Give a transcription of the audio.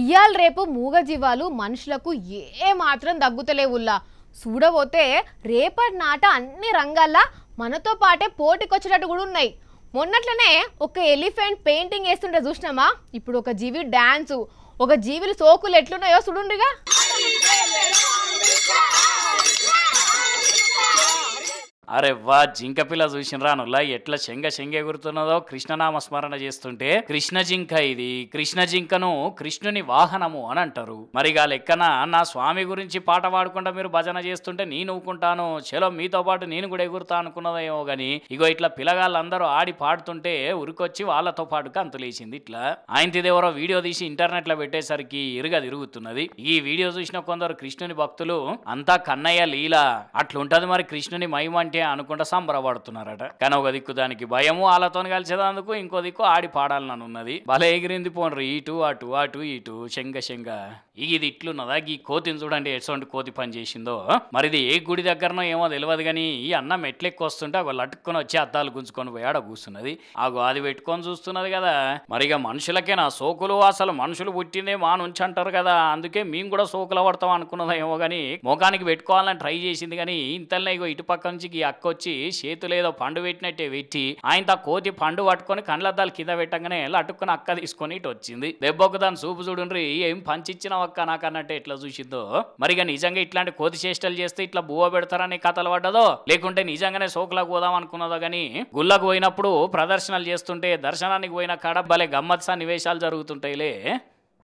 ఇయాల్ రేపు మూగజీవాలు మనుషులకు ఏ మాత్రం తగ్గుతలేవుల్లా చూడబోతే రేపటి నాట అన్ని రంగాల్లో మనతో పాటే పోటీకొచ్చేటట్టు కూడా ఉన్నాయి మొన్నట్లనే ఒక ఎలిఫెంట్ పెయింటింగ్ వేస్తుంటే చూసినామా ఇప్పుడు ఒక జీవి డ్యాన్సు ఒక జీవిలు సోకులు ఎట్లున్నాయో చూడుండ్రిగా అరే వా జింక పిల్ల చూసినరా నులా ఎట్లా శంగ శంగ ఎగురుతున్నదో కృష్ణనామ స్మరణ చేస్తుంటే కృష్ణ జింక ఇది కృష్ణ జింకను కృష్ణుని వాహనము అని అంటారు మరి గా లెక్కన నా స్వామి గురించి పాట పాడకుండా మీరు భజన చేస్తుంటే నేను ఊకుంటాను చలో మీతో పాటు నేను కూడా ఎగురుతా అనుకున్నదేమో గాని ఇగో ఇట్లా పిల్లగాళ్ళందరూ ఆడి పాడుతుంటే ఉరికొచ్చి వాళ్ళతో పాటుగా కంతులేసింది ఇట్లా ఆయన తిదేవరో వీడియో తీసి ఇంటర్నెట్ లో పెట్టేసరికి ఇరుగ తిరుగుతున్నది ఈ వీడియో చూసిన కొందరు కృష్ణుని భక్తులు అంతా కన్నయ్య లీల అట్లుంటది మరి కృష్ణుని మహిమ అంటే మనకే సంబర సంబరపడుతున్నారట కానీ ఒక దిక్కు దానికి భయము వాళ్ళతో కలిసేదందుకు ఇంకో దిక్కు ఆడి పాడాలని ఉన్నది భలే ఎగిరింది పోండ్రు ఇటు అటు అటు ఇటు శంగ శంగ ఇది ఇట్లున్నదా ఈ కోతిని చూడండి ఎటువంటి కోతి పని చేసిందో మరిది ఏ గుడి దగ్గరనో ఏమో తెలియదు కానీ ఈ అన్న మెట్లెక్కి వస్తుంటే ఒక లట్టుకొని వచ్చి అద్దాలు గుంజుకొని పోయాడ కూర్చున్నది ఆ అది పెట్టుకొని చూస్తున్నది కదా మరిగా మనుషులకే నా సోకులు అసలు మనుషులు పుట్టిందే మా నుంచి అంటారు కదా అందుకే మేము కూడా సోకులు పడతాం అనుకున్నదేమో కానీ ముఖానికి పెట్టుకోవాలని ట్రై చేసింది కానీ ఇంతలో ఇగో ఇటు పక్క నుంచి అక్కొచ్చి చేతులు చేతులేదో పండు పెట్టినట్టే పెట్టి ఆయన కోతి పండు పట్టుకొని కండ్లద్దాలు కింద పెట్టగానే అటుక్కుని అక్క తీసుకొని ఇటు వచ్చింది దెబ్బకు దాని చూపు చూడుండ్రి ఏం పంచిచ్చినావు అక్క నాకు అన్నట్టు ఎట్లా చూసిందో మరిగా నిజంగా ఇట్లాంటి కోతి చేష్టలు చేస్తే ఇట్లా బువ్వ పెడతారని కథలు పడ్డదో లేకుంటే నిజంగానే సోకులకు పోదాం అనుకున్నదో కానీ గుళ్ళకు పోయినప్పుడు ప్రదర్శనలు చేస్తుంటే దర్శనానికి పోయిన కాడ భలే గమ్మత్సా నివేశాలు జరుగుతుంటాయిలే